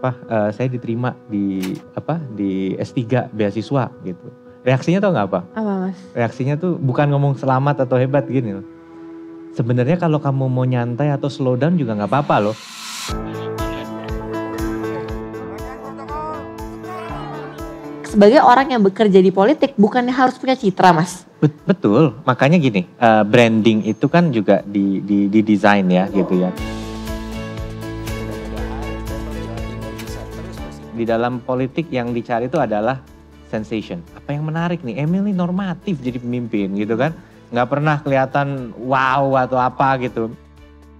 Pak, uh, eh, saya diterima di apa di S3 beasiswa gitu. Reaksinya tuh nggak apa? Apa mas? Reaksinya tuh bukan ngomong selamat atau hebat gini loh. Sebenarnya kalau kamu mau nyantai atau slow down juga nggak apa-apa loh. sebagai orang yang bekerja di politik bukannya harus punya citra mas betul makanya gini uh, branding itu kan juga di di, di desain ya gitu ya di dalam politik yang dicari itu adalah sensation. Apa yang menarik nih? Emily normatif jadi pemimpin gitu kan. Nggak pernah kelihatan wow atau apa gitu.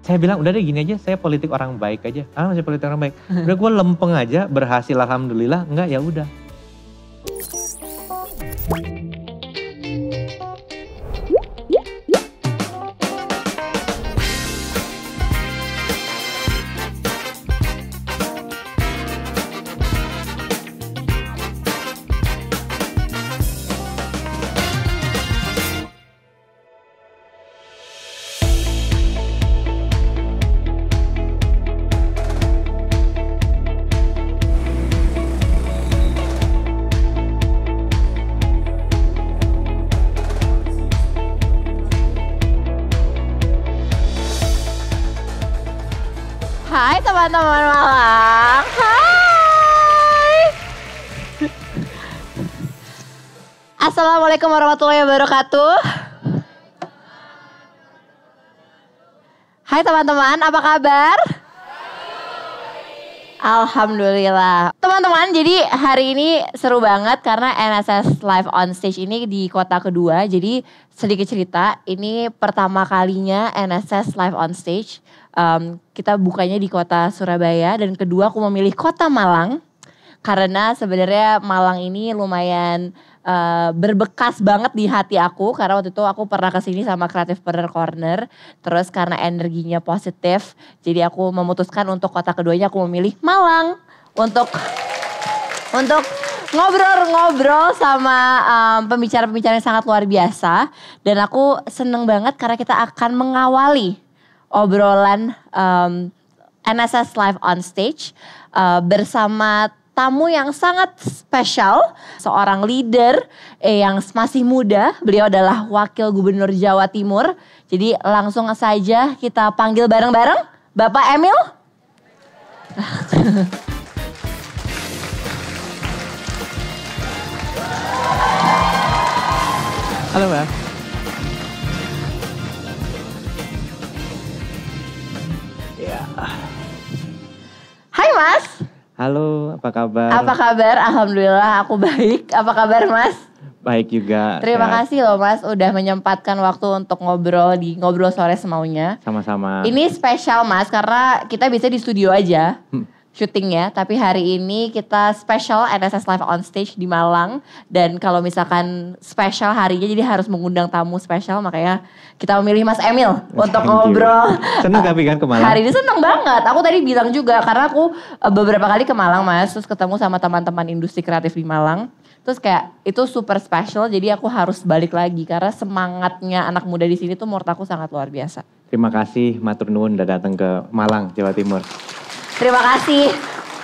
Saya bilang udah deh gini aja, saya politik orang baik aja. Ah, masih politik orang baik. Udah gue lempeng aja, berhasil alhamdulillah. Enggak ya udah. teman-teman Malang. Hai. Assalamualaikum warahmatullahi wabarakatuh. Hai teman-teman, apa kabar? Alhamdulillah. Teman-teman, jadi hari ini seru banget karena NSS Live on Stage ini di kota kedua. Jadi sedikit cerita, ini pertama kalinya NSS Live on Stage um, kita bukanya di kota Surabaya dan kedua aku memilih kota Malang karena sebenarnya Malang ini lumayan uh, berbekas banget di hati aku karena waktu itu aku pernah kesini sama Creative Partner Corner terus karena energinya positif jadi aku memutuskan untuk kota keduanya aku memilih Malang untuk untuk ngobrol-ngobrol sama pembicara pembicara-pembicara yang sangat luar biasa dan aku seneng banget karena kita akan mengawali obrolan um, NSS Live on Stage uh, bersama tamu yang sangat spesial, seorang leader eh, yang masih muda. Beliau adalah Wakil Gubernur Jawa Timur. Jadi langsung saja kita panggil bareng-bareng Bapak Emil. Halo, Mbak. Hai Mas. Halo, apa kabar? Apa kabar? Alhamdulillah aku baik. Apa kabar Mas? Baik juga. Terima sehat. kasih loh Mas udah menyempatkan waktu untuk ngobrol di ngobrol sore semaunya. Sama-sama. Ini spesial Mas karena kita bisa di studio aja. Hmm syuting ya, tapi hari ini kita special NSS Live on Stage di Malang dan kalau misalkan special harinya jadi harus mengundang tamu special makanya kita memilih Mas Emil untuk ngobrol. Seneng tapi kan ke Malang? Hari ini seneng banget. Aku tadi bilang juga karena aku eh, beberapa kali ke Malang Mas, terus ketemu sama teman-teman industri kreatif di Malang. Terus kayak itu super special jadi aku harus balik lagi karena semangatnya anak muda di sini tuh menurut aku sangat luar biasa. Terima kasih Matur Nuwun udah datang ke Malang, Jawa Timur. Terima kasih.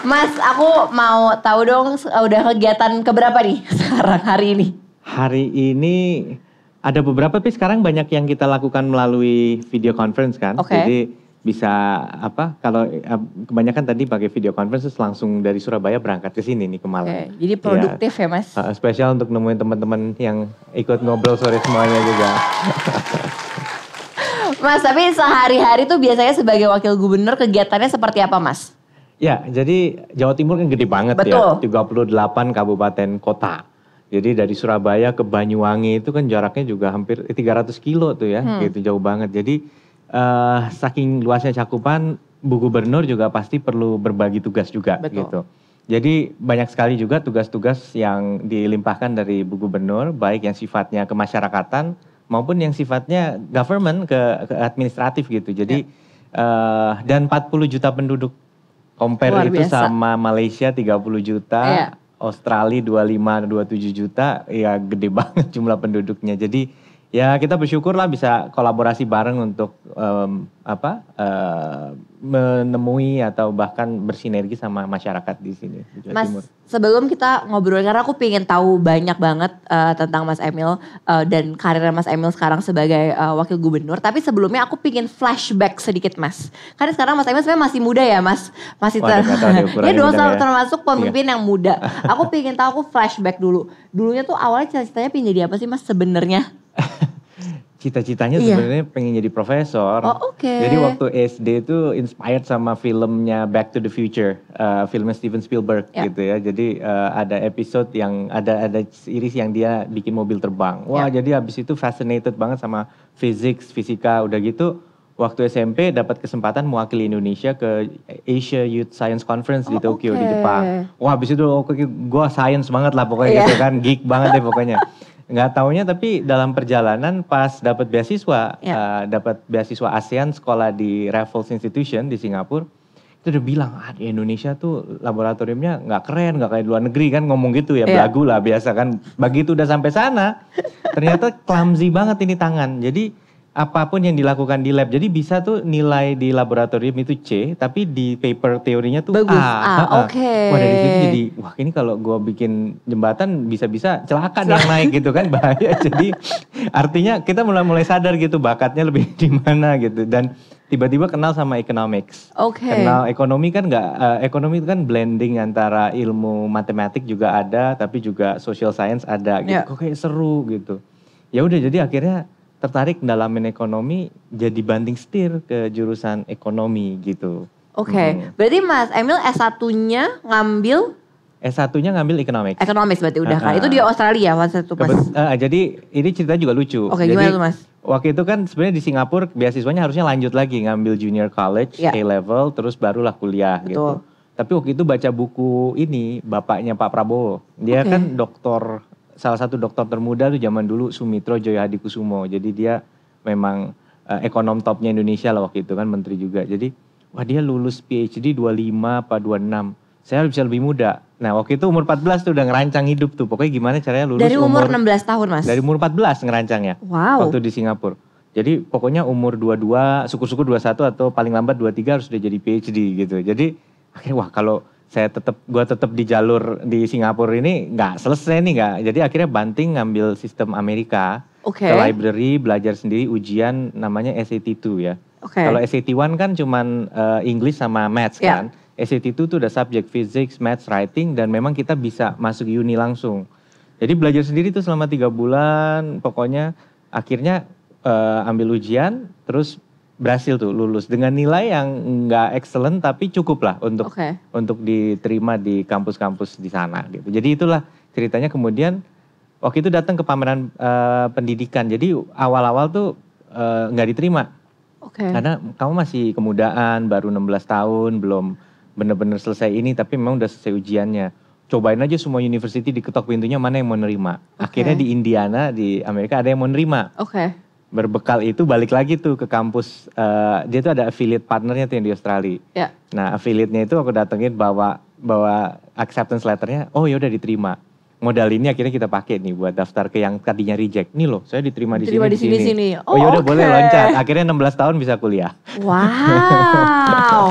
Mas, aku mau tahu dong eh, udah kegiatan keberapa nih sekarang hari ini? Hari ini ada beberapa tapi sekarang banyak yang kita lakukan melalui video conference kan. Okay. Jadi bisa apa kalau eh, kebanyakan tadi pakai video conference langsung dari Surabaya berangkat ke sini nih ke Malang. Okay. Jadi produktif ya, ya Mas. Uh, spesial untuk nemuin teman-teman yang ikut ngobrol sore semuanya juga. Mas, tapi sehari-hari tuh biasanya sebagai wakil gubernur kegiatannya seperti apa, Mas? Ya, jadi Jawa Timur kan gede banget ya, Betul. ya, 38 kabupaten kota. Jadi dari Surabaya ke Banyuwangi itu kan jaraknya juga hampir 300 eh, kilo tuh ya, hmm. gitu jauh banget. Jadi uh, saking luasnya cakupan, Bu Gubernur juga pasti perlu berbagi tugas juga Betul. gitu. Jadi banyak sekali juga tugas-tugas yang dilimpahkan dari Bu Gubernur, baik yang sifatnya kemasyarakatan, maupun yang sifatnya government ke, ke administratif gitu. Jadi ya. uh, dan 40 juta penduduk compare Luar itu biasa. sama Malaysia 30 juta, ya. Australia 25 27 juta, ya gede banget jumlah penduduknya. Jadi ya kita bersyukurlah bisa kolaborasi bareng untuk um, apa uh, menemui atau bahkan bersinergi sama masyarakat di sini di Jawa Mas, Timur. sebelum kita ngobrol karena aku pengen tahu banyak banget uh, tentang Mas Emil uh, dan karirnya Mas Emil sekarang sebagai uh, wakil gubernur. Tapi sebelumnya aku pengen flashback sedikit Mas, karena sekarang Mas Emil sebenarnya masih muda ya Mas, masih ter dia dua ya. termasuk pemimpin iya. yang muda. Aku pengen tahu aku flashback dulu. Dulunya tuh awalnya cita-citanya pingin jadi apa sih Mas sebenarnya? cita-citanya iya. sebenarnya pengen jadi profesor. Oh, oke. Okay. Jadi waktu SD itu inspired sama filmnya Back to the Future, uh, filmnya Steven Spielberg yeah. gitu ya. Jadi uh, ada episode yang ada ada iris yang dia bikin mobil terbang. Wah, yeah. jadi habis itu fascinated banget sama physics, fisika udah gitu waktu SMP dapat kesempatan mewakili Indonesia ke Asia Youth Science Conference oh, di Tokyo okay. di Jepang. Wah, habis itu oke gue science banget lah pokoknya yeah. gitu kan, geek banget deh pokoknya. Nggak taunya tapi dalam perjalanan pas dapat beasiswa, yeah. Ya. uh, dapat beasiswa ASEAN sekolah di Raffles Institution di Singapura, itu udah bilang, ah di Indonesia tuh laboratoriumnya nggak keren, nggak kayak luar negeri kan ngomong gitu ya, yeah. belagu lah biasa kan. Begitu udah sampai sana, ternyata clumsy banget ini tangan. Jadi apapun yang dilakukan di lab. Jadi bisa tuh nilai di laboratorium itu C, tapi di paper teorinya tuh Bagus. A. A, ah, A. Oke. Okay. Wah dari situ jadi, wah ini kalau gue bikin jembatan bisa-bisa celaka yang naik gitu kan bahaya. jadi artinya kita mulai-mulai sadar gitu bakatnya lebih di mana gitu dan tiba-tiba kenal sama economics. Oke. Okay. Kenal ekonomi kan enggak, uh, eh, ekonomi kan blending antara ilmu matematik juga ada, tapi juga social science ada gitu. Yeah. Kok kayak seru gitu. Ya udah jadi akhirnya tertarik dalamin ekonomi jadi banding setir ke jurusan ekonomi gitu. Oke, okay. hmm. berarti Mas Emil S1-nya ngambil S1-nya ngambil economics. Economics berarti udah uh kan. Itu di Australia waktu itu Mas. uh, jadi ini cerita juga lucu. Oke, okay, gimana tuh Mas? Waktu itu kan sebenarnya di Singapura beasiswanya harusnya lanjut lagi ngambil junior college, yeah. A level terus barulah kuliah gitu. Betul. gitu. Tapi waktu itu baca buku ini bapaknya Pak Prabowo. Dia okay. kan doktor salah satu dokter termuda tuh zaman dulu Sumitro Joyo Hadikusumo. Jadi dia memang uh, ekonom topnya Indonesia lah waktu itu kan menteri juga. Jadi wah dia lulus PhD 25 apa 26. Saya bisa lebih muda. Nah waktu itu umur 14 tuh udah ngerancang hidup tuh. Pokoknya gimana caranya lulus Dari umur, umur 16 tahun mas? Dari umur 14 ngerancangnya. Wow. Waktu di Singapura. Jadi pokoknya umur 22, syukur-syukur 21 atau paling lambat 23 harus udah jadi PhD gitu. Jadi akhirnya wah kalau saya tetap gue tetap di jalur di Singapura ini nggak selesai nih nggak jadi akhirnya banting ngambil sistem Amerika okay. ke library belajar sendiri ujian namanya SAT 2 ya okay. kalau SAT 1 kan cuman uh, English sama Maths yeah. kan SAT 2 tuh udah subjek physics maths writing dan memang kita bisa masuk uni langsung jadi belajar sendiri tuh selama tiga bulan pokoknya akhirnya uh, ambil ujian terus berhasil tuh lulus dengan nilai yang nggak excellent tapi cukup lah untuk okay. untuk diterima di kampus-kampus di sana gitu. Jadi itulah ceritanya kemudian waktu itu datang ke pameran uh, pendidikan. Jadi awal-awal tuh eh, nggak uh, diterima. Okay. Karena kamu masih kemudaan, baru 16 tahun, belum benar-benar selesai ini tapi memang udah selesai ujiannya. Cobain aja semua university diketok pintunya mana yang mau nerima. Okay. Akhirnya di Indiana di Amerika ada yang mau nerima. Oke. Okay berbekal itu balik lagi tuh ke kampus uh, dia tuh ada affiliate partnernya tuh yang di Australia. Yeah. Nah affiliate-nya itu aku datengin bawa bawa acceptance letternya. Oh ya udah diterima. Modal ini akhirnya kita pakai nih buat daftar ke yang tadinya reject. Nih loh, saya diterima di sini. Diterima di sini, sini. Oh, oh ya udah okay. Oh, boleh loncat. Akhirnya 16 tahun bisa kuliah. Wow.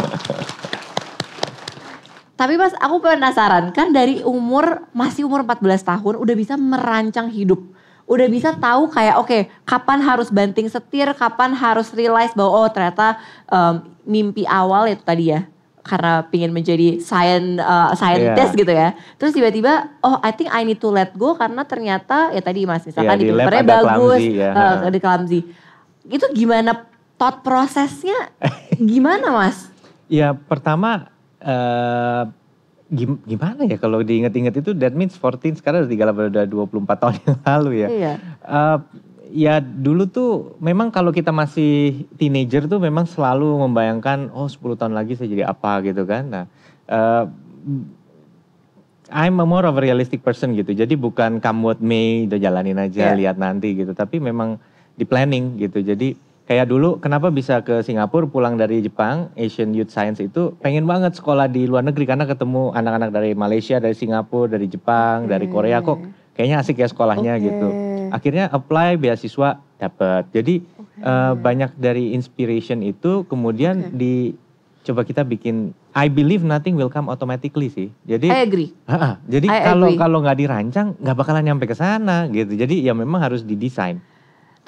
Tapi Mas, aku penasaran kan dari umur masih umur 14 tahun udah bisa merancang hidup udah bisa tahu kayak oke okay, kapan harus banting setir, kapan harus realize bahwa oh ternyata um, mimpi awal itu tadi ya karena pingin menjadi science uh, scientist yeah. gitu ya. Terus tiba-tiba oh I think I need to let go karena ternyata ya tadi Mas misalkan yeah, di papernya bagus, clumsy, ya. uh, eh, di Itu gimana thought prosesnya? gimana Mas? ya pertama uh, gimana ya kalau diinget-inget itu that means 14 sekarang udah 34 tahun yang lalu ya. Iya. Uh, ya dulu tuh memang kalau kita masih teenager tuh memang selalu membayangkan oh 10 tahun lagi saya jadi apa gitu kan. Nah, uh, I'm a more of a realistic person gitu. Jadi bukan come what may udah jalanin aja yeah. lihat nanti gitu, tapi memang di planning gitu. Jadi Kayak dulu kenapa bisa ke Singapura pulang dari Jepang, Asian Youth Science itu pengen banget sekolah di luar negeri karena ketemu anak-anak dari Malaysia, dari Singapura, dari Jepang, okay. dari hmm. Korea kok kayaknya asik ya sekolahnya okay. gitu. Akhirnya apply beasiswa dapat. Jadi okay. uh, eh, banyak dari inspiration itu kemudian okay. di coba kita bikin I believe nothing will come automatically sih. Jadi I agree. uh, uh, jadi kalau kalau nggak dirancang nggak bakalan nyampe ke sana gitu. Jadi ya memang harus didesain.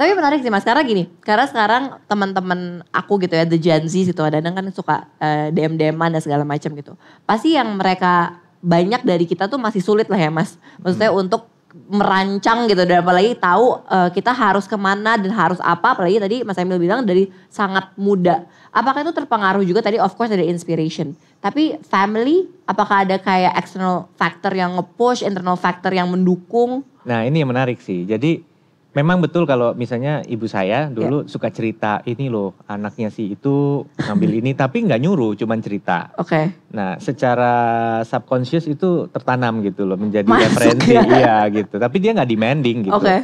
Tapi menarik sih mas, karena gini, karena sekarang teman-teman aku gitu ya, the Gen Z situ ada kan suka uh, eh, dm dm dan segala macam gitu. Pasti yang mereka banyak dari kita tuh masih sulit lah ya mas. Maksudnya hmm. untuk merancang gitu dan apalagi tahu uh, kita harus kemana dan harus apa apalagi tadi Mas Emil bilang dari sangat muda apakah itu terpengaruh juga tadi of course ada inspiration tapi family apakah ada kayak external factor yang nge-push internal factor yang mendukung nah ini yang menarik sih jadi Memang betul kalau misalnya ibu saya dulu yeah. suka cerita ini loh anaknya sih itu ngambil ini tapi nggak nyuruh cuman cerita. Oke. Okay. Nah secara subconscious itu tertanam gitu loh menjadi Masuk referensi ya? iya gitu. Tapi dia nggak demanding gitu. Oke. Okay.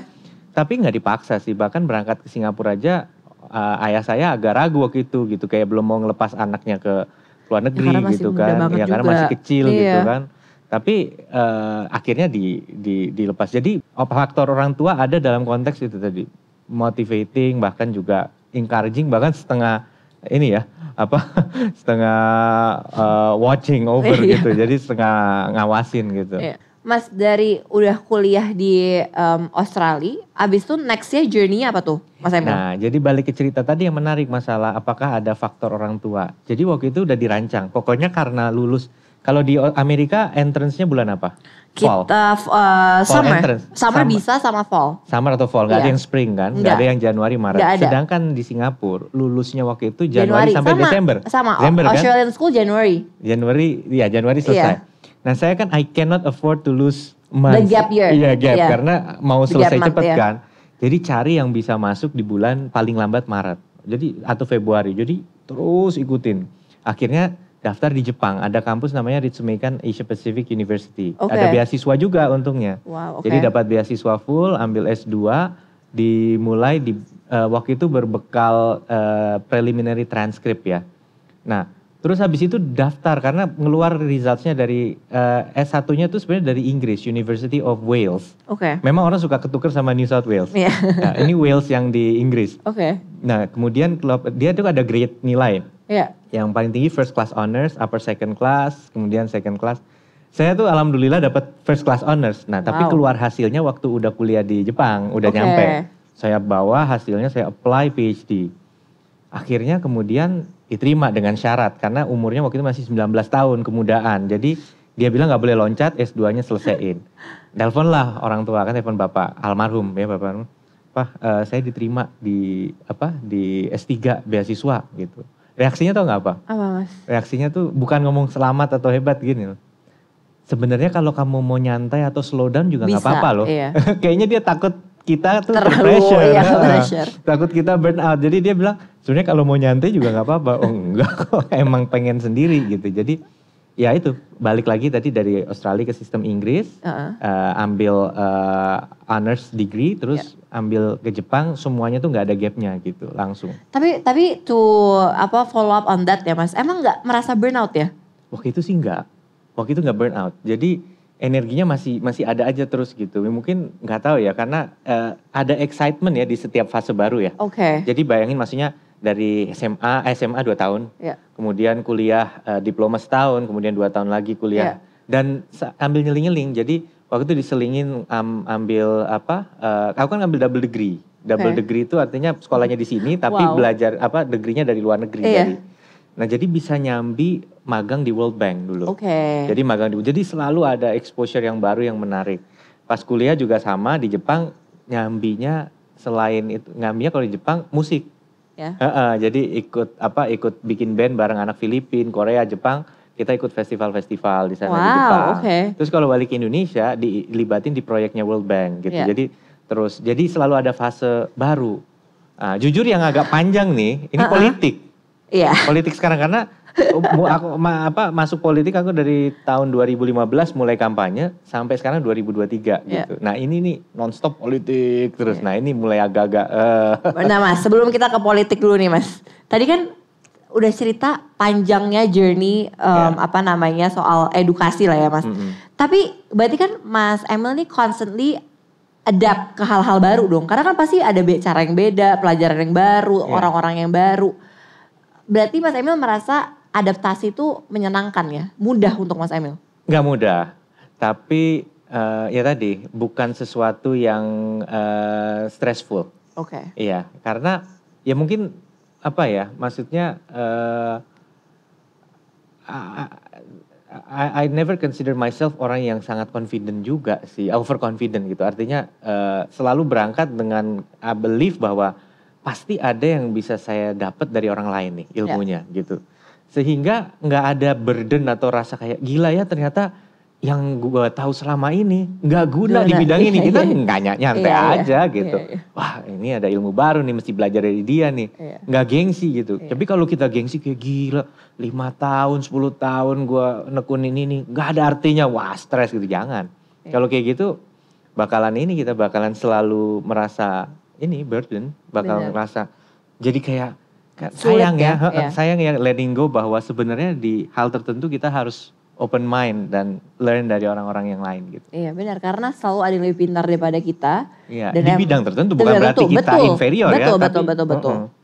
Tapi nggak dipaksa sih bahkan berangkat ke Singapura aja uh, ayah saya agak ragu waktu itu gitu kayak belum mau ngelepas anaknya ke luar ya, negeri gitu kan. ya, gitu kan. Ya juga. karena masih kecil iya. gitu kan tapi eh, akhirnya di, di, dilepas. Jadi faktor orang tua ada dalam konteks itu tadi motivating bahkan juga encouraging bahkan setengah ini ya apa setengah uh, watching over iya. gitu. Jadi setengah ngawasin gitu. Iya. Mas dari udah kuliah di um, Australia, abis itu nextnya journey apa tuh, Mas Emil? Nah, jadi balik ke cerita tadi yang menarik masalah apakah ada faktor orang tua. Jadi waktu itu udah dirancang. Pokoknya karena lulus kalau di Amerika entrance-nya bulan apa? Fall. Kita uh, uh, fall summer. Entrance. Summer, summer bisa sama fall. Summer atau fall, nggak yeah. ada iya. yang spring kan? Gak ada yang Januari Maret. Gak ada. Sedangkan di Singapura lulusnya waktu itu Januari, Januari. sampai sama, Desember. Sama. Desember, kan? Australian kan? school Januari. Januari, ya Januari selesai. Yeah. Nah saya kan I cannot afford to lose months. The gap year. Iya gap yeah. karena mau The selesai cepat yeah. kan. Jadi cari yang bisa masuk di bulan paling lambat Maret. Jadi atau Februari. Jadi terus ikutin. Akhirnya daftar di Jepang. Ada kampus namanya Ritsumeikan Asia Pacific University. Okay. Ada beasiswa juga untungnya. Wow, okay. Jadi dapat beasiswa full, ambil S2, dimulai di uh, waktu itu berbekal uh, preliminary transcript ya. Nah, terus habis itu daftar karena ngeluar resultsnya dari uh, eh, S1-nya tuh sebenarnya dari Inggris, University of Wales. Oke. Okay. Memang orang suka ketuker sama New South Wales. Yeah. nah, ini Wales yang di Inggris. Oke. Okay. Nah, kemudian dia tuh ada grade nilai Yeah. Yang paling tinggi first class honors, upper second class, kemudian second class. Saya tuh alhamdulillah dapat first class honors. Nah, tapi wow. keluar hasilnya waktu udah kuliah di Jepang, udah okay. nyampe. Saya bawa hasilnya saya apply PhD. Akhirnya kemudian diterima dengan syarat karena umurnya waktu itu masih 19 tahun, kemudaan. Jadi dia bilang nggak boleh loncat S2-nya selesaiin. Teleponlah orang tua kan telepon bapak almarhum ya bapak. Pak, uh, saya diterima di apa di S3 beasiswa gitu. Reaksinya tau nggak apa? Apa mas? Reaksinya tuh bukan ngomong selamat atau hebat gini loh. Sebenarnya kalau kamu mau nyantai atau slow down juga nggak apa-apa loh. Iya. Kayaknya dia takut kita tuh terlalu pressure, nah, takut kita burn out. Jadi dia bilang sebenarnya kalau mau nyantai juga nggak apa-apa. Oh enggak kok, emang pengen sendiri gitu. Jadi ya itu balik lagi tadi dari Australia ke sistem Inggris uh-uh. uh, ambil uh, honors degree terus yeah. ambil ke Jepang semuanya tuh nggak ada gapnya gitu langsung tapi tapi tuh apa follow up on that ya mas emang nggak merasa burnout ya waktu itu sih nggak waktu itu nggak burnout jadi energinya masih masih ada aja terus gitu mungkin nggak tahu ya karena uh, ada excitement ya di setiap fase baru ya oke okay. jadi bayangin maksudnya dari SMA, eh, SMA dua tahun, yeah. kemudian kuliah uh, diploma setahun, kemudian dua tahun lagi kuliah. Yeah. Dan ambil nyeling-nyeling, jadi waktu itu diselingin um, ambil apa, uh, aku kan ambil double degree. Double okay. degree itu artinya sekolahnya di sini, tapi wow. belajar apa, degree dari luar negeri. Yeah. Jadi. nah jadi bisa nyambi magang di World Bank dulu. Oke. Okay. Jadi magang di, jadi selalu ada exposure yang baru yang menarik. Pas kuliah juga sama di Jepang nyambinya selain itu ngambilnya kalau di Jepang musik ya. Uh, uh, jadi ikut apa ikut bikin band bareng anak Filipina, Korea, Jepang, kita ikut festival-festival di sana wow, di Jepang. Okay. Terus kalau balik ke Indonesia dilibatin di proyeknya World Bank gitu. Yeah. Jadi terus jadi selalu ada fase baru. Nah, jujur yang agak panjang nih, ini uh -uh. politik. Yeah. Politik sekarang karena gua oh, aku ma, apa masuk politik aku dari tahun 2015 mulai kampanye sampai sekarang 2023 yeah. gitu. Nah, ini nih nonstop politik terus. Yeah. Nah, ini mulai agak-agak uh. Nah, Mas, sebelum kita ke politik dulu nih, Mas. Tadi kan udah cerita panjangnya journey um, yeah. apa namanya soal edukasi lah ya, Mas. Mm -hmm. Tapi berarti kan Mas Emil nih constantly adapt ke hal-hal baru dong. Karena kan pasti ada cara yang beda, pelajaran yang baru, ya. orang-orang yeah. yang baru. Berarti Mas Emil merasa adaptasi itu menyenangkan ya, mudah untuk Mas Emil? Gak mudah, tapi uh, ya tadi bukan sesuatu yang uh, stressful. Oke. Okay. Iya, karena ya mungkin apa ya, maksudnya uh, I, I, never consider myself orang yang sangat confident juga sih, over confident gitu. Artinya uh, selalu berangkat dengan I believe bahwa pasti ada yang bisa saya dapat dari orang lain nih ya. ilmunya yeah. gitu sehingga nggak ada burden atau rasa kayak gila ya ternyata yang gue tahu selama ini nggak guna Dona, di bidang iya, ini kita iya, nggak iya. nyantai iya, aja iya, gitu iya, iya. wah ini ada ilmu baru nih mesti belajar dari dia nih iya. nggak gengsi gitu iya. tapi kalau kita gengsi kayak gila lima tahun 10 tahun gue nekunin ini nggak ada artinya wah stres gitu jangan iya. kalau kayak gitu bakalan ini kita bakalan selalu merasa ini burden bakalan Benar. merasa jadi kayak sayang ya, ya, ya, sayang ya letting go bahwa sebenarnya di hal tertentu kita harus open mind dan learn dari orang-orang yang lain gitu. Iya benar karena selalu ada yang lebih pintar daripada kita. Iya dan di bidang tertentu bukan betul, berarti kita betul, inferior betul, ya. Betul tapi, betul betul betul. Uh -uh.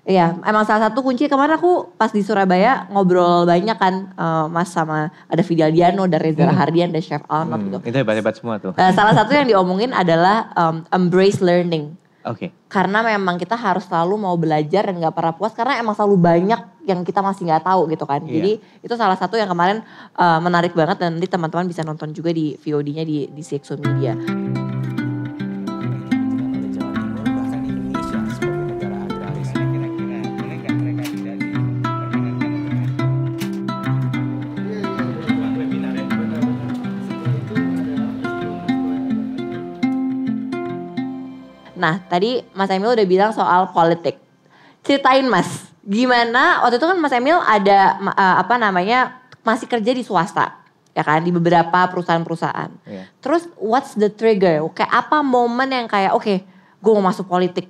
Iya, emang salah satu kunci kemarin aku pas di Surabaya ngobrol banyak kan uh, Mas sama ada Fidel Diano ada Reza hmm. Hardian ada Chef Alnot hmm. gitu. Itu hebat-hebat semua tuh. Uh, salah satu yang diomongin adalah um, embrace learning. Oke. Okay. Karena memang kita harus selalu mau belajar dan nggak pernah puas karena emang selalu banyak yang kita masih nggak tahu gitu kan. Yeah. Jadi itu salah satu yang kemarin uh, menarik banget dan nanti teman-teman bisa nonton juga di VOD-nya di di Sexo Media. Nah tadi Mas Emil udah bilang soal politik. Ceritain Mas, gimana waktu itu kan Mas Emil ada uh, apa namanya masih kerja di swasta ya kan di beberapa perusahaan-perusahaan. Yeah. Terus what's the trigger? Kayak apa momen yang kayak oke okay, gue mau masuk politik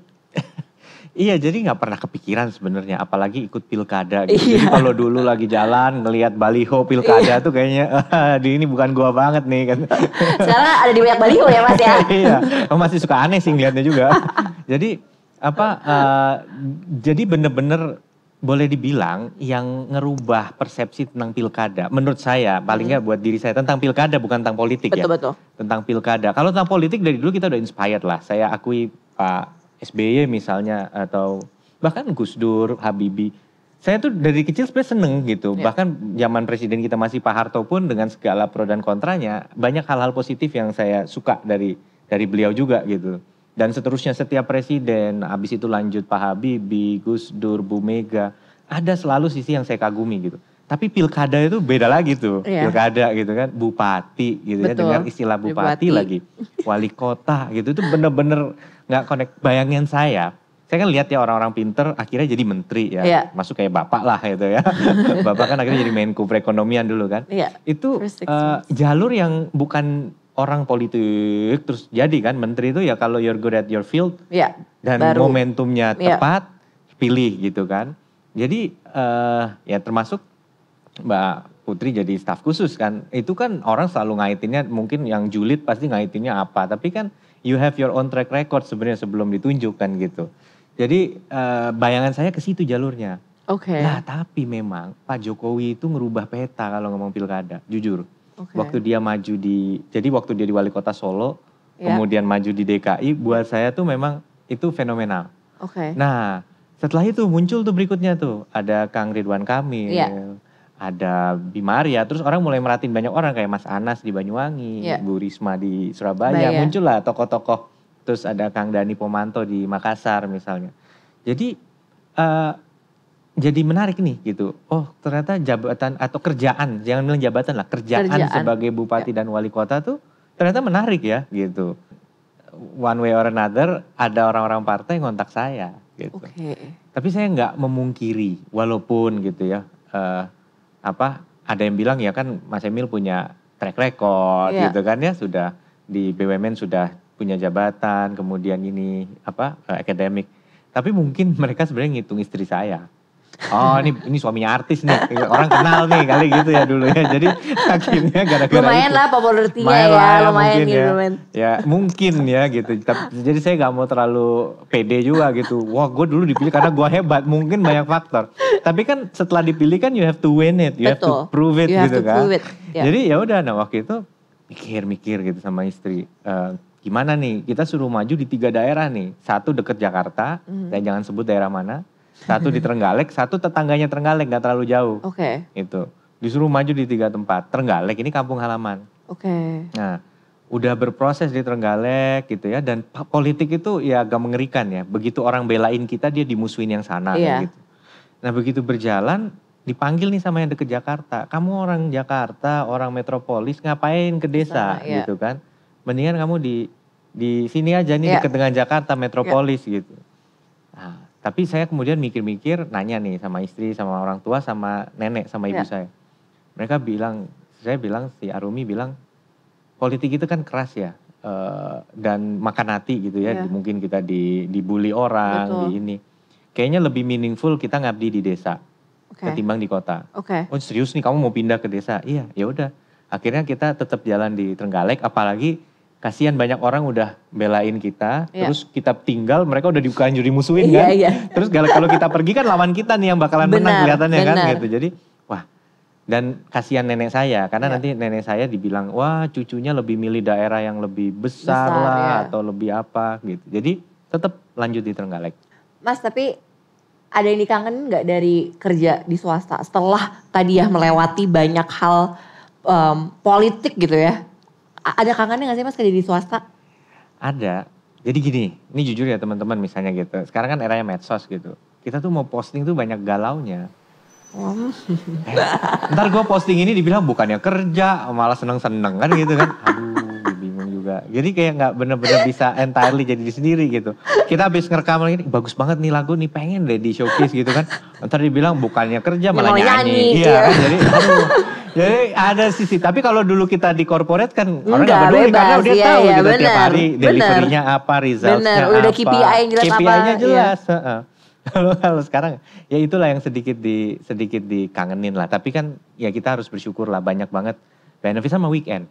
Iya, jadi nggak pernah kepikiran sebenarnya, apalagi ikut pilkada. Gitu. Iya. Jadi kalau dulu lagi jalan ngelihat baliho pilkada iya. tuh kayaknya, ah, di ini bukan gua banget nih kan. Sekarang ada di banyak baliho ya mas ya. iya, masih suka aneh sih ngeliatnya juga. jadi apa? Uh, jadi bener-bener boleh dibilang yang ngerubah persepsi tentang pilkada menurut saya paling hmm. nggak buat diri saya tentang pilkada bukan tentang politik ya. betul, ya betul. tentang pilkada kalau tentang politik dari dulu kita udah inspired lah saya akui pak SBY misalnya atau bahkan Gus Dur, Habibie. Saya tuh dari kecil sebenarnya seneng gitu. Yeah. Bahkan zaman presiden kita masih Pak Harto pun dengan segala pro dan kontranya banyak hal-hal positif yang saya suka dari dari beliau juga gitu. Dan seterusnya setiap presiden, habis itu lanjut Pak Habibie, Gus Dur, Bu Mega, ada selalu sisi yang saya kagumi gitu. Tapi pilkada itu beda lagi tuh, yeah. pilkada gitu kan, bupati gitu ya, Betul. ya, dengan istilah bupati, bupati. lagi, wali kota gitu, itu bener-bener nggak connect. Bayangin saya, saya kan lihat ya orang-orang pinter akhirnya jadi menteri ya, yeah. masuk kayak bapak lah gitu ya, bapak kan akhirnya jadi main Menko perekonomian dulu kan, yeah. itu uh, jalur yang bukan orang politik terus jadi kan menteri itu ya kalau you're good at your field yeah. dan baru. momentumnya iya. tepat yeah. pilih gitu kan jadi uh, ya termasuk Mbak Putri jadi staf khusus kan. Itu kan orang selalu ngaitinnya mungkin yang julid pasti ngaitinnya apa. Tapi kan you have your own track record sebenarnya sebelum ditunjukkan gitu. Jadi uh, bayangan saya ke situ jalurnya. Oke. Okay. Nah tapi memang Pak Jokowi itu ngerubah peta kalau ngomong pilkada, jujur. Okay. Waktu dia maju di, jadi waktu dia di wali kota Solo, yeah. kemudian maju di DKI, buat saya tuh memang itu fenomenal. Oke. Okay. Nah setelah itu muncul tuh berikutnya tuh ada Kang Ridwan Kamil. Yeah ada Bimaria, terus orang mulai meratin banyak orang kayak Mas Anas di Banyuwangi, yeah. Bu Risma di Surabaya, Baya. muncullah tokoh-tokoh, terus ada Kang Dani Pomanto di Makassar misalnya. Jadi uh, jadi menarik nih gitu. Oh ternyata jabatan atau kerjaan, jangan bilang jabatan lah, kerjaan, kerjaan. sebagai bupati ya. dan wali kota tuh ternyata menarik ya gitu. One way or another, ada orang-orang partai ngontak saya gitu. Okay. Tapi saya nggak memungkiri, walaupun gitu ya. Uh, apa ada yang bilang ya kan Mas Emil punya track record yeah. gitu kan ya sudah di BUMN sudah punya jabatan kemudian ini apa eh, akademik tapi mungkin mereka sebenarnya ngitung istri saya oh ini ini suaminya artis nih orang kenal nih kali gitu ya dulu ya jadi akhirnya gara-gara lumayan itu, lah popularitinya ya ya lumayan ya. Gitu, ya. ya mungkin ya gitu Tapi, jadi saya gak mau terlalu pede juga gitu wah gue dulu dipilih karena gue hebat mungkin banyak faktor tapi kan setelah dipilih kan you have to win it you Betul. have to prove it you gitu kan it. Ya. jadi ya udah nah waktu itu mikir-mikir gitu sama istri uh, gimana nih kita suruh maju di tiga daerah nih satu deket Jakarta mm -hmm. dan jangan sebut daerah mana satu di Trenggalek, satu tetangganya Trenggalek nggak terlalu jauh. Oke. Okay. Itu disuruh maju di tiga tempat. Trenggalek ini kampung halaman. Oke. Okay. Nah, udah berproses di Trenggalek gitu ya dan politik itu ya agak mengerikan ya. Begitu orang belain kita dia dimusuhin yang sana yeah. gitu. Nah, begitu berjalan dipanggil nih sama yang deket Jakarta. Kamu orang Jakarta, orang metropolis ngapain ke desa sana, yeah. gitu kan? Mendingan kamu di di sini aja nih yeah. dekat dengan Jakarta iya. metropolis yeah. gitu. Nah, tapi saya kemudian mikir-mikir, nanya nih sama istri, sama orang tua, sama nenek, sama ibu ya. saya. Mereka bilang, saya bilang, si Arumi bilang, politik itu kan keras ya. Uh, dan makan hati gitu ya, ya. mungkin kita di, dibully orang, Betul. di ini. Kayaknya lebih meaningful kita ngabdi di desa okay. ketimbang di kota. Okay. Oh serius nih kamu mau pindah ke desa? Iya, ya udah. Akhirnya kita tetap jalan di Trenggalek, apalagi kasihan banyak orang udah belain kita, yeah. terus kita tinggal mereka udah dibukain juri musuhin iya, kan. Yeah, yeah. Terus kalau kita pergi kan lawan kita nih yang bakalan benar, menang kelihatannya kan, benar. kan gitu. Jadi wah dan kasihan nenek saya karena yeah. nanti nenek saya dibilang wah cucunya lebih milih daerah yang lebih besar, besar lah yeah. atau lebih apa gitu. Jadi tetap lanjut di Trenggalek. Mas tapi ada yang dikangen nggak dari kerja di swasta setelah tadi ya melewati banyak hal um, politik gitu ya? ada kangennya gak sih mas kerja di swasta? Ada. Jadi gini, ini jujur ya teman-teman misalnya gitu. Sekarang kan eranya medsos gitu. Kita tuh mau posting tuh banyak galaunya. Oh. Eh, ntar gue posting ini dibilang bukannya kerja, malah seneng-seneng kan gitu kan. Aduh bingung juga. Jadi kayak nggak bener-bener bisa entirely jadi di sendiri gitu. Kita habis ngerekam lagi, bagus banget nih lagu nih pengen deh di showcase gitu kan. Ntar dibilang bukannya kerja malah nyanyi. nyanyi. Iya kan, jadi aduh. Jadi ya, ada sisi. Tapi kalau dulu kita di corporate kan Enggak, orang nggak peduli bebas, karena udah iya, tahu iya, gitu bener, tiap hari deliverynya apa, resultnya apa. Udah KPI yang jelas KPI-nya apa. KPI-nya jelas. Iya. Uh-uh. Kalau kalau sekarang ya itulah yang sedikit di sedikit dikangenin lah. Tapi kan ya kita harus bersyukur lah banyak banget benefit sama weekend.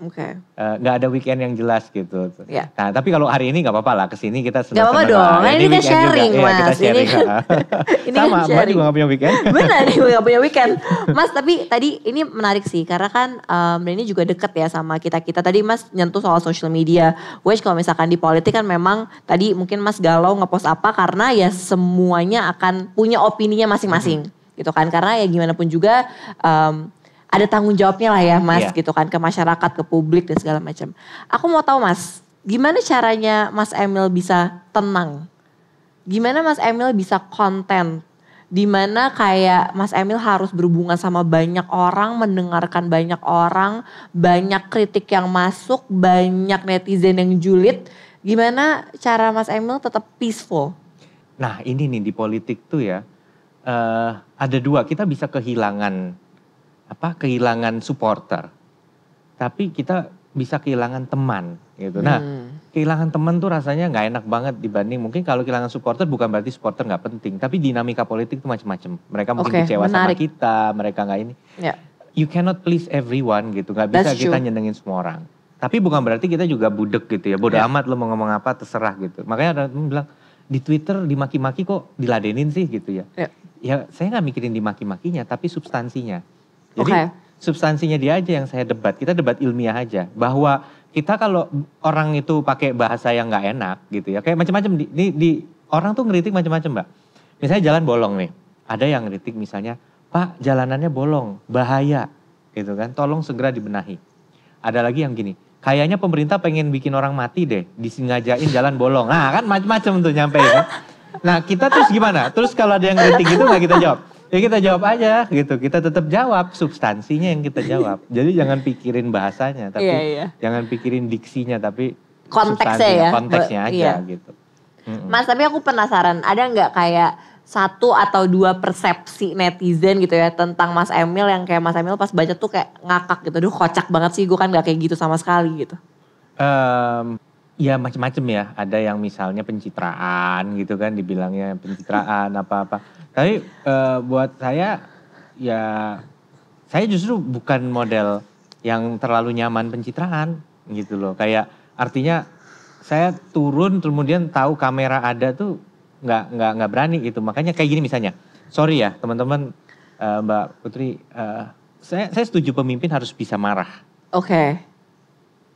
Okay. Uh, eh, ada weekend yang jelas gitu. Yeah. Nah, tapi kalau hari ini nggak apa-apa lah. Kesini kita senang. Gak apa-apa dong. Nah, ini, kita iya, sharing juga. mas. Ya, kita sharing. Ini kan, ini Sama, kan sharing. Mbak juga gak punya weekend. Benar, nih gak punya weekend. Mas, tapi tadi ini menarik sih. Karena kan um, ini juga deket ya sama kita-kita. Tadi mas nyentuh soal social media. Wes kalau misalkan di politik kan memang tadi mungkin mas galau ngepost apa. Karena ya semuanya akan punya opininya masing-masing. Mm -hmm. Gitu kan. Karena ya gimana pun juga... Um, ada tanggung jawabnya lah ya Mas yeah. gitu kan ke masyarakat, ke publik dan segala macam. Aku mau tahu Mas, gimana caranya Mas Emil bisa tenang? Gimana Mas Emil bisa konten? Dimana kayak Mas Emil harus berhubungan sama banyak orang, mendengarkan banyak orang, banyak kritik yang masuk, banyak netizen yang julid. Gimana cara Mas Emil tetap peaceful? Nah ini nih di politik tuh ya, uh, ada dua kita bisa kehilangan apa kehilangan supporter, tapi kita bisa kehilangan teman gitu. Nah, hmm. kehilangan teman tuh rasanya nggak enak banget dibanding mungkin kalau kehilangan supporter bukan berarti supporter nggak penting, tapi dinamika politik tuh macam-macam. Mereka mungkin okay, kecewa menarik. sama kita, mereka nggak ini. Yeah. You cannot please everyone gitu, nggak bisa That's kita true. nyenengin semua orang. Tapi bukan berarti kita juga budek gitu ya, bodoh yeah. amat lo mau ngomong apa terserah gitu. Makanya ada yang bilang di Twitter dimaki-maki kok diladenin sih gitu ya. Yeah. Ya saya nggak mikirin dimaki-makinya, tapi substansinya jadi okay. substansinya dia aja yang saya debat. Kita debat ilmiah aja bahwa kita kalau orang itu pakai bahasa yang nggak enak gitu ya kayak macam-macam di, di, di orang tuh ngeritik macam-macam mbak misalnya jalan bolong nih ada yang ngeritik misalnya pak jalanannya bolong bahaya gitu kan tolong segera dibenahi ada lagi yang gini kayaknya pemerintah pengen bikin orang mati deh disengajain jalan bolong nah kan macam-macam tuh nyampe ya nah kita terus gimana terus kalau ada yang ngeritik gitu nggak kita jawab ya kita jawab aja gitu. Kita tetap jawab substansinya yang kita jawab. Jadi jangan pikirin bahasanya tapi yeah, yeah. jangan pikirin diksinya tapi konteksnya ya. Konteksnya aja yeah. gitu. Mas tapi aku penasaran ada nggak kayak satu atau dua persepsi netizen gitu ya tentang Mas Emil yang kayak Mas Emil pas baca tuh kayak ngakak gitu. Duh kocak banget sih gue kan nggak kayak gitu sama sekali gitu. Um, ya macam-macam ya. Ada yang misalnya pencitraan gitu kan dibilangnya pencitraan apa-apa tapi uh, buat saya ya saya justru bukan model yang terlalu nyaman pencitraan gitu loh. Kayak artinya saya turun kemudian tahu kamera ada tuh nggak nggak nggak berani gitu. Makanya kayak gini misalnya. Sorry ya teman-teman uh, Mbak Putri, uh, saya saya setuju pemimpin harus bisa marah. Oke. Okay.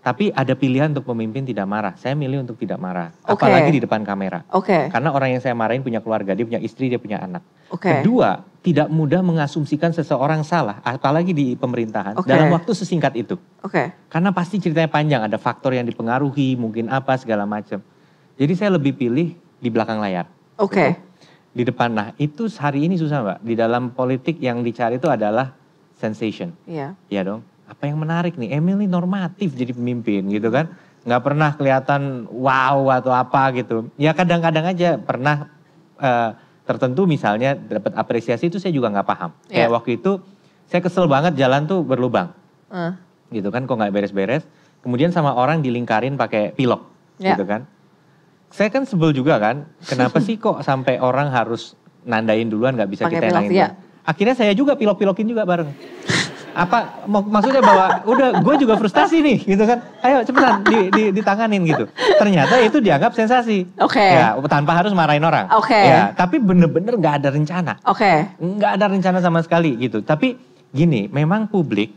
Tapi ada pilihan untuk pemimpin tidak marah. Saya milih untuk tidak marah, okay. apalagi di depan kamera. Okay. Karena orang yang saya marahin punya keluarga, dia punya istri, dia punya anak. Okay. Kedua, tidak mudah mengasumsikan seseorang salah, apalagi di pemerintahan okay. dalam waktu sesingkat itu. Okay. Karena pasti ceritanya panjang, ada faktor yang dipengaruhi, mungkin apa segala macam. Jadi saya lebih pilih di belakang layar. Oke. Okay. Gitu. di depan. Nah itu hari ini susah mbak. Di dalam politik yang dicari itu adalah sensation. Iya. Yeah. Iya dong apa yang menarik nih? Emil ini normatif jadi pemimpin gitu kan. Nggak pernah kelihatan wow atau apa gitu. Ya kadang-kadang aja pernah uh, tertentu misalnya dapat apresiasi itu saya juga nggak paham. Yeah. Kayak waktu itu saya kesel banget jalan tuh berlubang. Uh. Gitu kan kok nggak beres-beres. Kemudian sama orang dilingkarin pakai pilok yeah. gitu kan. Saya kan sebel juga kan. Kenapa sih kok sampai orang harus nandain duluan nggak bisa pake kita nandain. Kan? Ya. Akhirnya saya juga pilok-pilokin juga bareng apa mak maksudnya bahwa udah gue juga frustasi nih gitu kan ayo cepetan di, di, ditanganin gitu ternyata itu dianggap sensasi oke okay. ya tanpa harus marahin orang oke okay. ya tapi bener-bener nggak ada rencana oke okay. nggak ada rencana sama sekali gitu tapi gini memang publik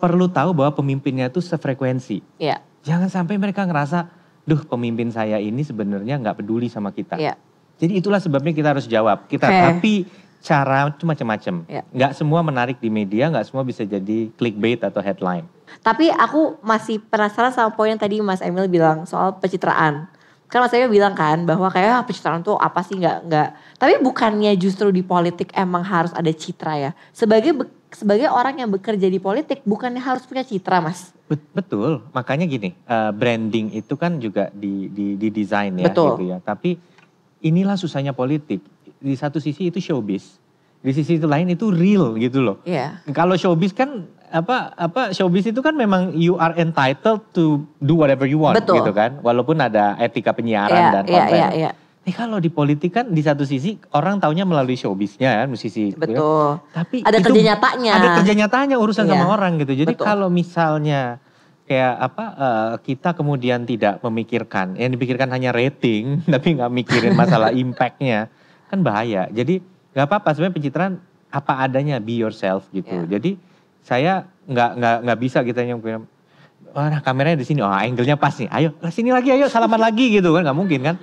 perlu tahu bahwa pemimpinnya itu sefrekuensi yeah. jangan sampai mereka ngerasa duh pemimpin saya ini sebenarnya nggak peduli sama kita yeah. Jadi itulah sebabnya kita harus jawab. Kita okay. tapi cara itu macam-macam. Ya. semua menarik di media, gak semua bisa jadi clickbait atau headline. Tapi aku masih penasaran sama poin yang tadi Mas Emil bilang soal pencitraan. Kan Mas Emil bilang kan bahwa kayak ah, pencitraan tuh apa sih Gak, gak. Tapi bukannya justru di politik emang harus ada citra ya? Sebagai sebagai orang yang bekerja di politik bukannya harus punya citra mas? Betul, makanya gini uh, branding itu kan juga di di, di desain ya Betul. gitu ya. Tapi inilah susahnya politik di satu sisi itu showbiz, di sisi itu lain itu real gitu loh. Yeah. Kalau showbiz kan apa apa showbiz itu kan memang you are entitled to do whatever you want Betul. gitu kan, walaupun ada etika penyiaran yeah, dan iya, konten. Yeah, yeah, yeah. Nih kalau di politik kan di satu sisi orang taunya melalui showbiznya kan musisi. Gitu kan. Betul. Ya. Tapi ada itu, kerja nyatanya. Ada kerja nyatanya urusan yeah. sama iya. orang gitu. Jadi kalau misalnya kayak apa uh, kita kemudian tidak memikirkan yang dipikirkan hanya rating tapi nggak mikirin masalah impactnya kan bahaya. Jadi nggak apa-apa sebenarnya pencitraan apa adanya be yourself gitu. Yeah. Jadi saya nggak nggak nggak bisa gitu yang Wah, oh, kameranya di sini. Oh, angle-nya pas nih. Ayo, ke sini lagi, ayo salaman lagi gitu kan nggak mungkin kan?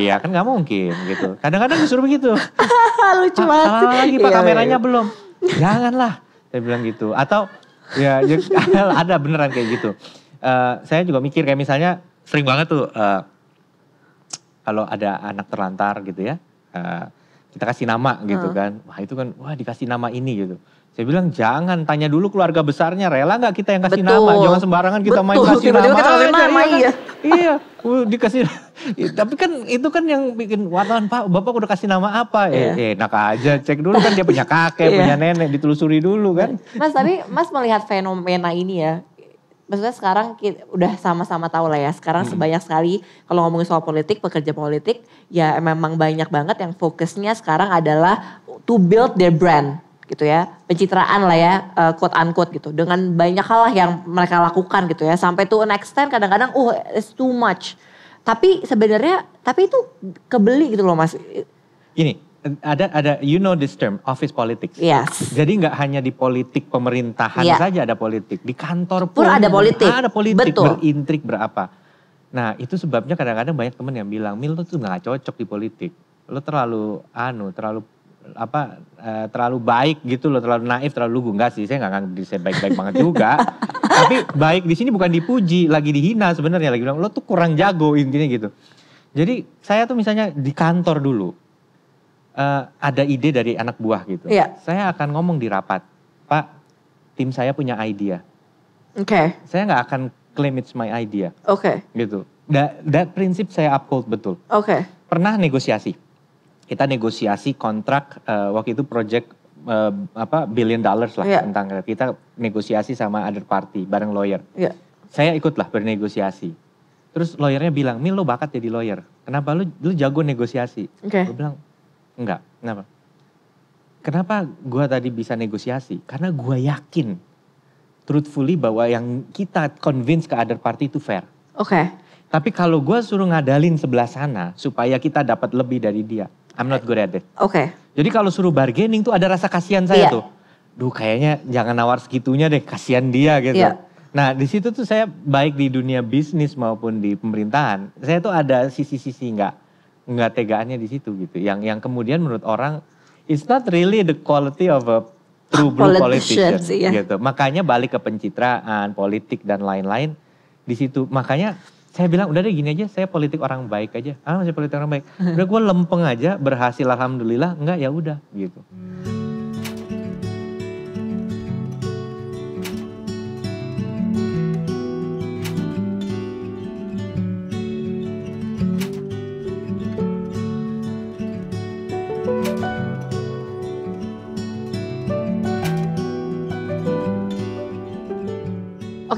iya, kan nggak mungkin gitu. Kadang-kadang disuruh begitu. Lucu ah, banget. Salaman lagi Pak, iya, iya, kameranya iya. belum. Janganlah. Saya bilang gitu. Atau ya, ya ada beneran kayak gitu. Uh, saya juga mikir kayak misalnya sering banget tuh uh, kalau ada anak terlantar gitu ya uh, kita kasih nama gitu uh. kan. Wah itu kan, wah dikasih nama ini gitu. Saya bilang jangan tanya dulu keluarga besarnya rela nggak kita yang kasih Betul. nama, jangan sembarangan kita Betul. main kasih Tiba -tiba nama. Kita main iya, nama iya. Kan? iya, iya uh, dikasih. Tapi kan itu kan yang bikin wartawan Pak, Bapak udah kasih nama apa? Yeah. Iya. Eh, enak aja, cek dulu kan dia punya kakek, punya nenek, ditelusuri dulu kan. Mas tapi Mas melihat fenomena ini ya, maksudnya sekarang kita, udah sama-sama tahu lah ya. Sekarang hmm. sebanyak sekali kalau ngomongin soal politik, pekerja politik, ya memang banyak banget yang fokusnya sekarang adalah to build their brand gitu ya pencitraan lah ya uh, eh, quote unquote gitu dengan banyak hal lah yang mereka lakukan gitu ya sampai tuh an extent kadang-kadang uh it's too much tapi sebenarnya tapi itu kebeli gitu loh mas ini ada ada you know this term office politics. Yes. Jadi nggak hanya di politik pemerintahan yeah. saja ada politik, di kantor pun, pun ada politik. Ada politik Betul. berintrik berapa. Nah, itu sebabnya kadang-kadang banyak teman yang bilang, "Mil lo tuh nggak cocok di politik. Lo terlalu anu, terlalu apa eh, terlalu baik gitu Lo terlalu naif, terlalu lugu." Enggak sih, saya nggak akan diri baik-baik banget juga. Tapi baik di sini bukan dipuji, lagi dihina sebenarnya, lagi bilang, "Lo tuh kurang jago" intinya gitu. Jadi saya tuh misalnya di kantor dulu, uh, ada ide dari anak buah gitu. Yeah. Saya akan ngomong di rapat, Pak, tim saya punya ide. Oke. Okay. Saya nggak akan claim it's my idea. Oke. Okay. Gitu. That, that prinsip saya uphold betul. Oke. Okay. Pernah negosiasi. Kita negosiasi kontrak uh, waktu itu project uh, apa billion dollars lah yeah. tentang kita negosiasi sama other party bareng lawyer. Yeah. Saya ikutlah bernegosiasi. Terus lawyernya bilang, "Mil lo bakat jadi lawyer. Kenapa lu lu jago negosiasi?" Okay. Gue bilang, Enggak. Kenapa? Kenapa gue tadi bisa negosiasi? Karena gue yakin truthfully bahwa yang kita convince ke other party itu fair. Oke. Okay. Tapi kalau gue suruh ngadalin sebelah sana supaya kita dapat lebih dari dia, I'm not good at it. Oke. Okay. Jadi kalau suruh bargaining tuh ada rasa kasihan saya yeah. tuh. Duh kayaknya jangan nawar segitunya deh, kasihan dia gitu. Yeah. Nah di situ tuh saya baik di dunia bisnis maupun di pemerintahan, saya tuh ada sisi-sisi nggak nggak tegaannya di situ gitu. Yang yang kemudian menurut orang it's not really the quality of a true blue politician yeah. Ya. gitu. Makanya balik ke pencitraan, politik dan lain-lain di situ. Makanya saya bilang udah deh gini aja, saya politik orang baik aja. Ah, masih politik orang baik. Udah gue lempeng aja, berhasil alhamdulillah, enggak ya udah gitu. Hmm.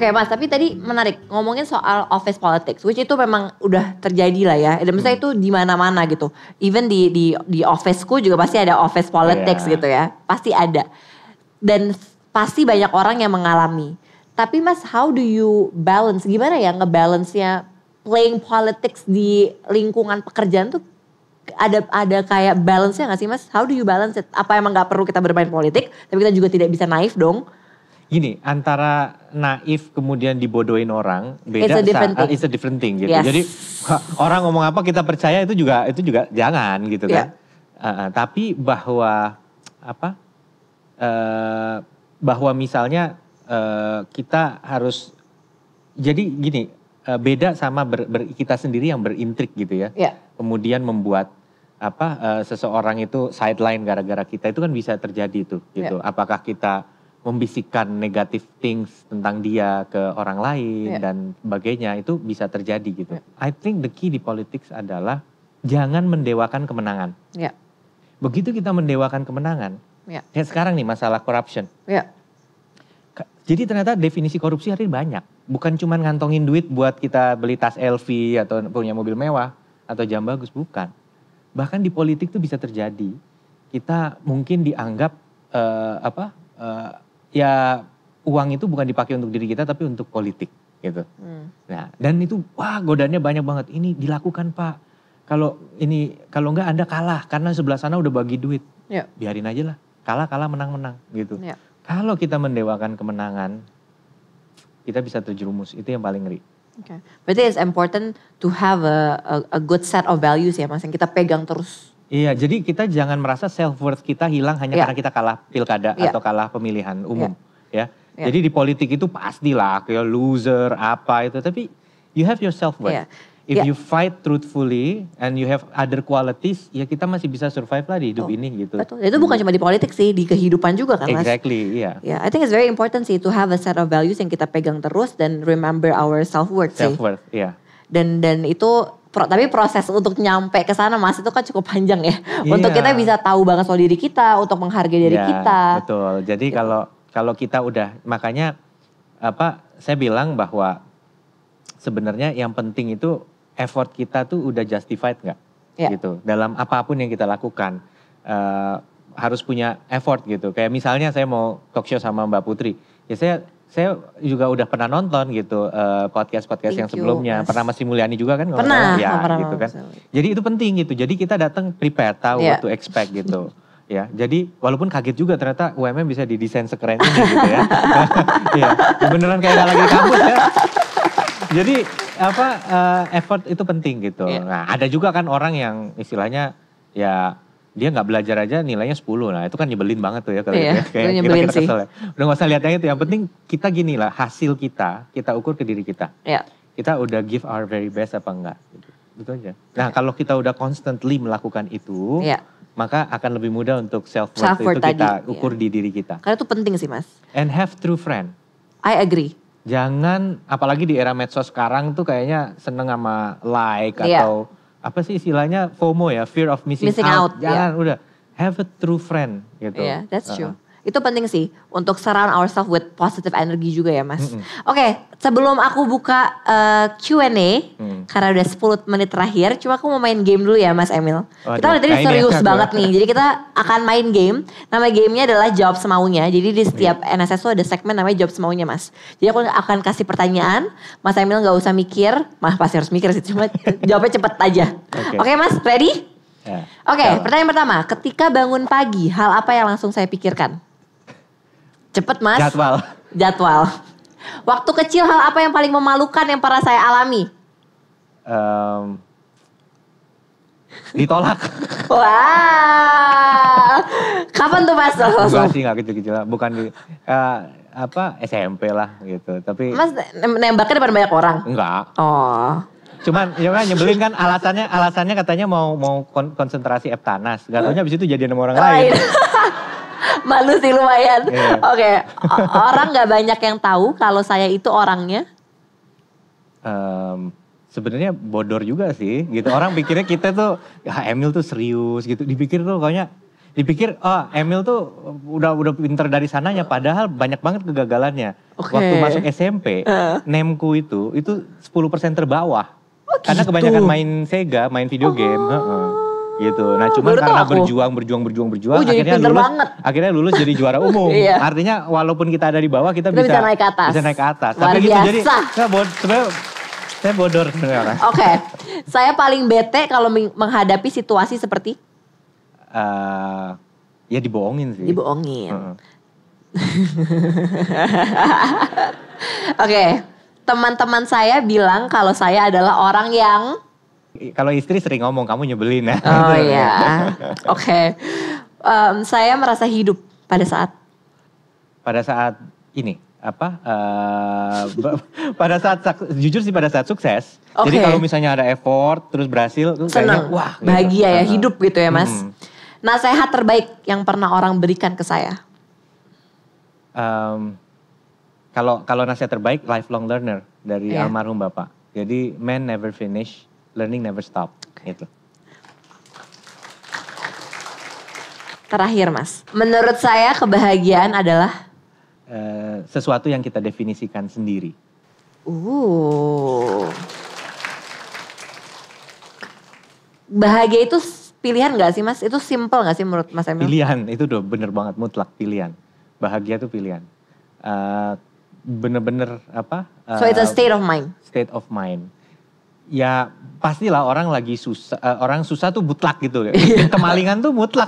Oke okay, mas, tapi tadi menarik ngomongin soal office politics, which itu memang udah terjadi lah ya. Dan misalnya hmm. itu di mana-mana gitu. Even di di di officeku juga pasti ada office politics yeah. gitu ya, pasti ada. Dan pasti banyak orang yang mengalami. Tapi mas, how do you balance? Gimana ya ngebalance-nya playing politics di lingkungan pekerjaan tuh ada ada kayak balance-nya gak sih mas? How do you balance it? Apa emang gak perlu kita bermain politik, tapi kita juga tidak bisa naif dong? gini antara naif kemudian dibodohin orang beda it's a different thing. It's a different thing gitu. Yes. Jadi orang ngomong apa kita percaya itu juga itu juga jangan gitu kan. yeah. kan. Uh, tapi bahwa apa uh, bahwa misalnya uh, kita harus jadi gini uh, beda sama ber, ber, kita sendiri yang berintrik gitu ya. Yeah. Kemudian membuat apa uh, seseorang itu sideline gara-gara kita itu kan bisa terjadi tuh gitu. Yeah. Apakah kita membisikkan negatif things tentang dia ke orang lain yeah. dan sebagainya itu bisa terjadi gitu. Yeah. I think the key di politics adalah jangan mendewakan kemenangan. Yeah. Begitu kita mendewakan kemenangan, yeah. kayak sekarang nih masalah corruption. Yeah. Jadi ternyata definisi korupsi hari ini banyak. Bukan cuma ngantongin duit buat kita beli tas LV atau punya mobil mewah atau jam bagus, bukan. Bahkan di politik itu bisa terjadi. Kita mungkin dianggap uh, apa eh, ya uang itu bukan dipakai untuk diri kita tapi untuk politik gitu. Hmm. Nah, dan itu wah godanya banyak banget. Ini dilakukan Pak. Kalau ini kalau enggak Anda kalah karena sebelah sana udah bagi duit. Ya. Biarin aja lah. Kalah kalah menang menang gitu. Ya. Kalau kita mendewakan kemenangan, kita bisa terjerumus. Itu yang paling ngeri. Oke. Okay. Berarti it's important to have a, a, a good set of values ya Mas yang kita pegang terus Iya, jadi kita jangan merasa self worth kita hilang hanya yeah. karena kita kalah pilkada yeah. atau kalah pemilihan iya. umum, yeah. ya. Yeah. Jadi di politik itu pasti lah, kayak loser apa itu, tapi you have your self worth. Yeah. If yeah. you fight truthfully and you have other qualities, ya kita masih bisa survive lah di hidup oh, ini gitu. Betul. Itu bukan iya. cuma di politik sih, di kehidupan juga kan mas. Exactly, iya. Yeah. I think it's very important sih to have a set of values yang kita pegang terus dan remember our self worth. Self worth, iya. Yeah. Dan dan itu pro, tapi proses untuk nyampe ke sana Mas itu kan cukup panjang ya. Yeah. Untuk kita bisa tahu banget soal diri kita, untuk menghargai diri yeah, kita. Betul. Jadi gitu. kalau kalau kita udah makanya apa saya bilang bahwa sebenarnya yang penting itu effort kita tuh udah justified nggak yeah. gitu dalam apapun yang kita lakukan uh, harus punya effort gitu kayak misalnya saya mau talk show sama Mbak Putri ya saya saya juga udah pernah nonton gitu podcast eh, podcast-podcast yang sebelumnya. You, pernah masih Mulyani juga kan? Pernah. ya, pernah gitu kan. Jadi itu penting gitu. Jadi kita datang prepare, tahu yeah. to expect gitu. ya. Jadi walaupun kaget juga ternyata UMM bisa didesain sekeren ini gitu ya. ya beneran kayak gak lagi kampus ya. Jadi apa uh, effort itu penting gitu. Yeah. Nah, ada juga kan orang yang istilahnya ya dia nggak belajar aja nilainya 10. Nah itu kan nyebelin banget tuh ya kalau iya, gitu ya. Kayak kita, kita kesel ya. Udah gak usah lihatnya itu. Yang penting kita gini lah hasil kita kita ukur ke diri kita. Iya. Kita udah give our very best apa enggak. Gitu, aja. Nah iya. kalau kita udah constantly melakukan itu. Iya. Maka akan lebih mudah untuk self worth, self -worth itu tadi, kita ukur iya. di diri kita. Karena itu penting sih mas. And have true friend. I agree jangan apalagi di era medsos sekarang tuh kayaknya seneng sama like yeah. atau apa sih istilahnya FOMO ya, fear of missing, missing out. out. Ya. Jangan yeah. udah have a true friend gitu. Yeah, that's true. Uh, itu penting sih untuk surround ourselves with positive energy juga ya, Mas. Mm -hmm. Oke, okay, sebelum aku buka uh, eh, Q&A mm. karena udah 10 menit terakhir, cuma aku mau main game dulu ya, Mas Emil. Oh, kita udah tadi nah, serius banget nih. Jadi kita akan main game. Nama gamenya adalah jawab semaunya. Jadi di setiap yeah. NSS ada segmen namanya jawab semaunya, Mas. Jadi aku akan kasih pertanyaan, Mas Emil nggak usah mikir. Mas pasti harus mikir sih, cuma jawabnya cepet aja. Oke, okay. okay, Mas, ready? Yeah. Oke, okay, pertanyaan pertama. Ketika bangun pagi, hal apa yang langsung saya pikirkan? Cepet mas. Jadwal. Jadwal. Waktu kecil hal apa yang paling memalukan yang pernah saya alami? Um, ditolak. Wah. Kapan tuh mas? Enggak sih gak kecil-kecil. Bukan di... Uh, apa SMP lah gitu tapi mas nembaknya depan banyak orang enggak oh cuman ya kan nyebelin kan alasannya alasannya katanya mau mau konsentrasi Eptanas gak taunya abis itu jadi sama orang lain Malu sih lumayan. Yeah. Oke, okay. orang nggak banyak yang tahu kalau saya itu orangnya. Um, Sebenarnya bodor juga sih, gitu. Orang pikirnya kita tuh, ya Emil tuh serius gitu. Dipikir tuh kayaknya dipikir oh, Emil tuh udah udah pinter dari sananya padahal banyak banget kegagalannya. Okay. Waktu masuk SMP, uh. Nemku itu itu 10% terbawah. Oh, gitu. Karena kebanyakan main Sega, main video oh. game, uh -uh gitu. Nah, hmm, cuman Baru karena berjuang, berjuang, berjuang, berjuang, uh, akhirnya lulus, banget. akhirnya lulus jadi juara umum. iya. Artinya walaupun kita ada di bawah, kita, kita bisa, bisa naik ke atas. Bisa naik ke atas. Luar Tapi biasa. gitu jadi, saya bodoh. saya bodor sebenarnya. Oke, okay. saya paling bete kalau menghadapi situasi seperti uh, ya dibohongin sih. Dibohongin. Uh Oke, okay. teman-teman saya bilang kalau saya adalah orang yang kalau istri sering ngomong kamu nyebelin ya. Oh gitu. iya. Oke. Okay. Um, saya merasa hidup pada saat pada saat ini apa uh, pada saat jujur sih pada saat sukses. Okay. Jadi kalau misalnya ada effort terus berhasil Senang. wah gitu. bahagia ya hidup gitu ya Mas. Hmm. Nasihat terbaik yang pernah orang berikan ke saya. Um, kalau kalau nasihat terbaik lifelong learner dari yeah. almarhum Bapak. Jadi man never finish learning never stop. Okay. Itu. Terakhir mas, menurut saya kebahagiaan adalah uh, sesuatu yang kita definisikan sendiri. Uh. Bahagia itu pilihan gak sih mas? Itu simple gak sih menurut mas Emil? Pilihan, itu udah bener banget mutlak pilihan. Bahagia itu pilihan. bener eh, bener-bener apa? Uh, so it's a eh, state of mind? State of mind ya pastilah orang lagi susah uh, orang susah tuh mutlak gitu ya. Iya. kemalingan tuh mutlak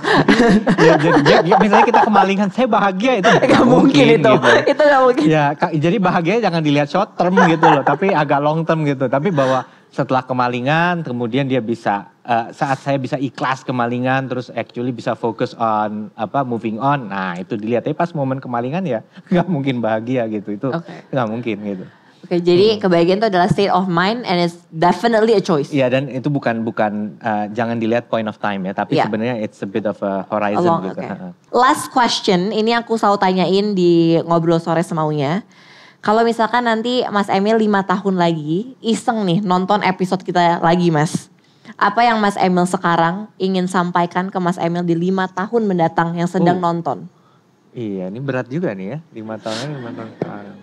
ya, jadi, ya, misalnya kita kemalingan saya bahagia itu nggak mungkin, mungkin itu gitu. itu nggak mungkin ya jadi bahagia jangan dilihat short term gitu loh tapi agak long term gitu tapi bahwa setelah kemalingan kemudian dia bisa uh, saat saya bisa ikhlas kemalingan terus actually bisa fokus on apa moving on nah itu dilihat tapi pas momen kemalingan ya nggak mungkin bahagia gitu itu nggak okay. mungkin gitu Oke, okay, jadi hmm. kebahagiaan itu adalah state of mind and it's definitely a choice. Iya, yeah, dan itu bukan bukan uh, jangan dilihat point of time ya, tapi yeah. sebenarnya it's a bit of a horizon Along, gitu. Okay. Last question, ini aku selalu tanyain di ngobrol sore semaunya. Kalau misalkan nanti Mas Emil lima tahun lagi iseng nih nonton episode kita lagi, Mas. Apa yang Mas Emil sekarang ingin sampaikan ke Mas Emil di lima tahun mendatang yang sedang uh. nonton? Iya, ini berat juga nih ya, lima tahun lima tahun sekarang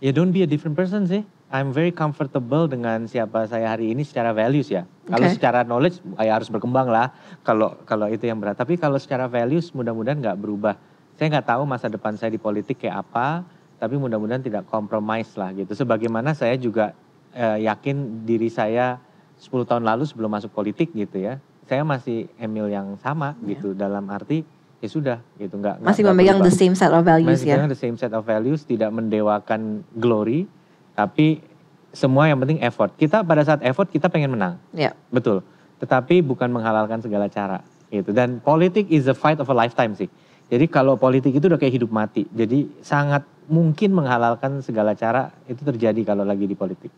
ya don't be a different person sih. I'm very comfortable dengan siapa saya hari ini secara values ya. Kalau secara knowledge saya harus berkembang lah. Kalau kalau itu yang berat. Tapi kalau secara values mudah-mudahan nggak berubah. Saya nggak tahu masa depan saya di politik kayak apa. Tapi mudah-mudahan tidak kompromis lah gitu. Sebagaimana saya juga eh, yakin diri saya 10 tahun lalu sebelum masuk politik gitu ya. Saya masih Emil yang sama yeah. gitu dalam arti ya sudah gitu nggak masih gak, memegang berubah. the same set of values masih ya the same set of values tidak mendewakan glory tapi semua yang penting effort kita pada saat effort kita pengen menang ya. betul tetapi bukan menghalalkan segala cara gitu dan politik is a fight of a lifetime sih jadi kalau politik itu udah kayak hidup mati. Jadi sangat mungkin menghalalkan segala cara itu terjadi kalau lagi di politik.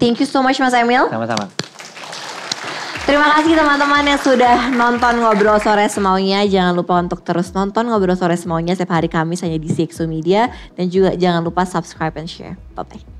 Thank you so much Mas Emil. Sama-sama. Terima kasih teman-teman yang sudah nonton Ngobrol Sore Semaunya. Jangan lupa untuk terus nonton Ngobrol Sore Semaunya setiap hari Kamis hanya di CXO Media. Dan juga jangan lupa subscribe and share. Bye-bye.